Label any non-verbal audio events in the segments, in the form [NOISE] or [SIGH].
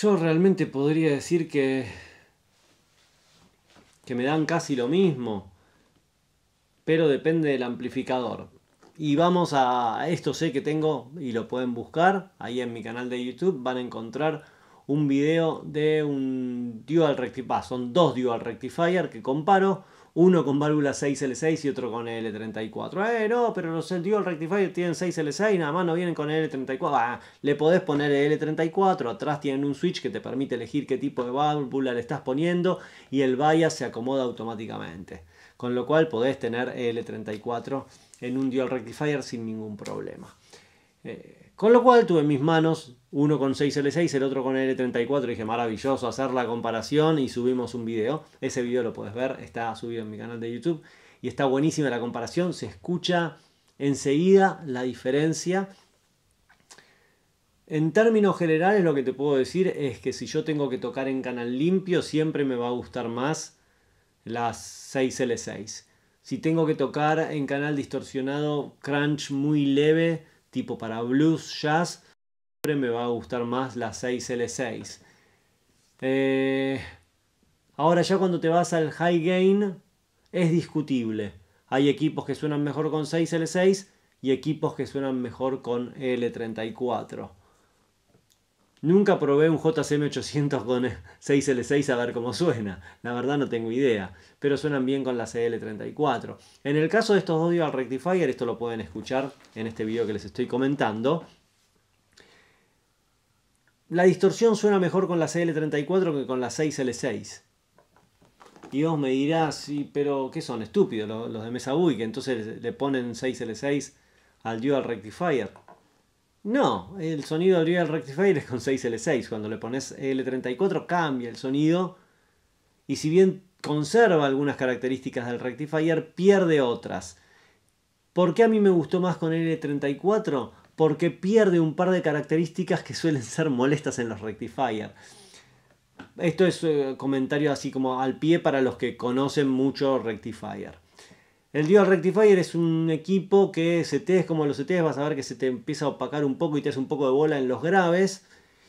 Yo realmente podría decir que. que me dan casi lo mismo. Pero depende del amplificador. Y vamos a. Esto sé que tengo y lo pueden buscar. Ahí en mi canal de YouTube van a encontrar un video de un dual rectifier, son dos dual rectifier que comparo, uno con válvula 6L6 y otro con L34. Eh, no, pero los dual rectifier tienen 6L6, nada más no vienen con L34. Ah, le podés poner L34, atrás tienen un switch que te permite elegir qué tipo de válvula le estás poniendo y el bias se acomoda automáticamente. Con lo cual podés tener L34 en un dual rectifier sin ningún problema. Eh, con lo cual tuve en mis manos uno con 6L6, el otro con L34. Dije, maravilloso hacer la comparación y subimos un video. Ese video lo puedes ver, está subido en mi canal de YouTube. Y está buenísima la comparación, se escucha enseguida la diferencia. En términos generales lo que te puedo decir es que si yo tengo que tocar en canal limpio siempre me va a gustar más las 6L6. Si tengo que tocar en canal distorsionado crunch muy leve, tipo para blues, jazz, siempre me va a gustar más la 6L6. Eh, ahora ya cuando te vas al high gain es discutible. Hay equipos que suenan mejor con 6L6 y equipos que suenan mejor con L34. Nunca probé un JCM800 con 6L6 a ver cómo suena. La verdad no tengo idea. Pero suenan bien con la CL34. En el caso de estos dos Dual rectifier, esto lo pueden escuchar en este video que les estoy comentando. La distorsión suena mejor con la CL34 que con la 6L6. Y vos me dirás, sí, pero ¿qué son? Estúpidos los, de Mesa Buick? que entonces le ponen 6L6 al Dual Rectifier. No, el sonido del Rectifier es con 6L6. Cuando le pones L34 cambia el sonido. Y si bien conserva algunas características del rectifier, pierde otras. ¿Por qué a mí me gustó más con L34? Porque pierde un par de características que suelen ser molestas en los rectifier. Esto es eh, comentario así como al pie para los que conocen mucho rectifier. El Dual Rectifier es un equipo que es como los CTs e vas a ver que se te empieza a opacar un poco y te hace un poco de bola en los graves.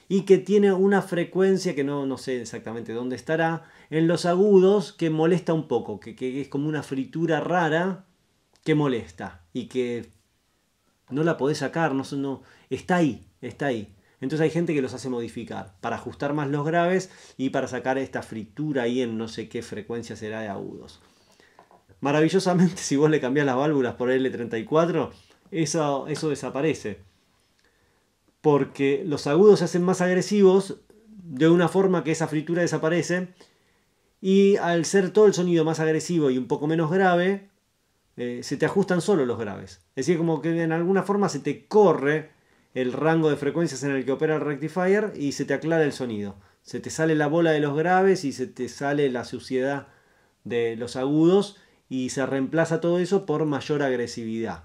Y que tiene una frecuencia que no, no sé exactamente dónde estará, en los agudos que molesta un poco, que, es como una fritura rara que molesta y que no la podés sacar, no, no, está ahí, está ahí. Entonces hay gente que los hace modificar para ajustar más los graves y para sacar esta fritura ahí en no sé qué frecuencia será de agudos. Maravillosamente, si vos le cambiás las válvulas por L34, eso, eso desaparece. Porque los agudos se hacen más agresivos de una forma que esa fritura desaparece. Y al ser todo el sonido más agresivo y un poco menos grave, eh, se te ajustan solo los graves. Es decir, como que en alguna forma se te corre el rango de frecuencias en el que opera el rectifier y se te aclara el sonido. Se te sale la bola de los graves y se te sale la suciedad de los agudos y se reemplaza todo eso por mayor agresividad.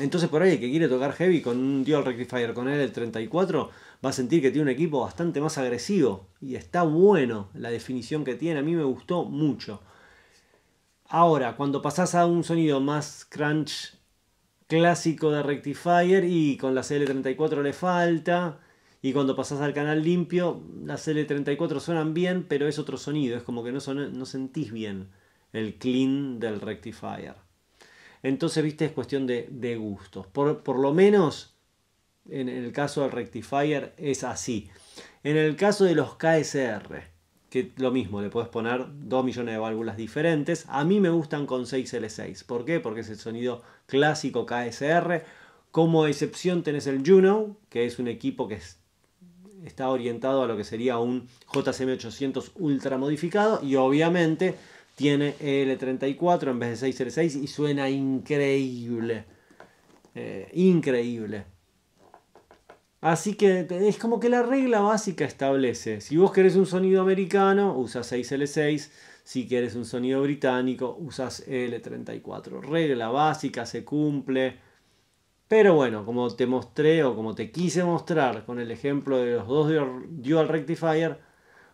Entonces por ahí el que quiere tocar heavy con un Dual Rectifier, con él el 34, va a sentir que tiene un equipo bastante más agresivo. Y está bueno la definición que tiene, a mí me gustó mucho. Ahora, cuando pasás a un sonido más crunch clásico de Rectifier y con la CL34 le falta, y cuando pasás al canal limpio, las L34 suenan bien, pero es otro sonido, es como que no, no sentís bien el clean del rectifier. Entonces, viste, es cuestión de, gustos. Por, lo menos en el caso del rectifier es así. En el caso de los KSR, que lo mismo, le puedes poner 2 millones de válvulas diferentes. A mí me gustan con 6L6. ¿Por qué? Porque es el sonido clásico KSR. Como excepción tenés el Juno, que es un equipo que está orientado a lo que sería un JCM800 ultra modificado. Y obviamente tiene L34 en vez de 6L6 y suena increíble. Eh, increíble. Así que es como que la regla básica establece, si vos querés un sonido americano, usas 6L6, si quieres un sonido británico, usas L34. Regla básica, se cumple. Pero bueno, como te mostré o como te quise mostrar con el ejemplo de los dos dual rectifier,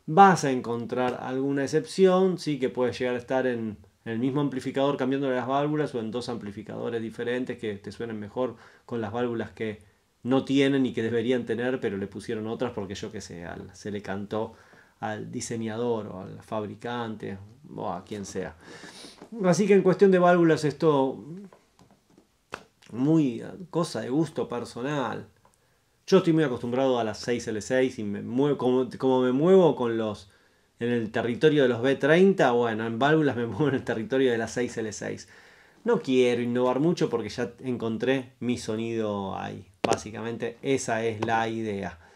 vas a encontrar alguna excepción, sí que puede llegar a estar en, el mismo amplificador cambiando las válvulas o en dos amplificadores diferentes que te suenen mejor con las válvulas que no tienen y que deberían tener, pero le pusieron otras porque yo qué sé, se le cantó al diseñador o al fabricante o a quien sea. Así que en cuestión de válvulas esto muy cosa de gusto personal. Yo estoy muy acostumbrado a las 6L6 y me muevo, como, me muevo con los en el territorio de los B30, bueno, en válvulas me [LAUGHS] muevo en el territorio de las 6L6. No quiero innovar mucho porque ya encontré mi sonido ahí. Básicamente esa es la idea.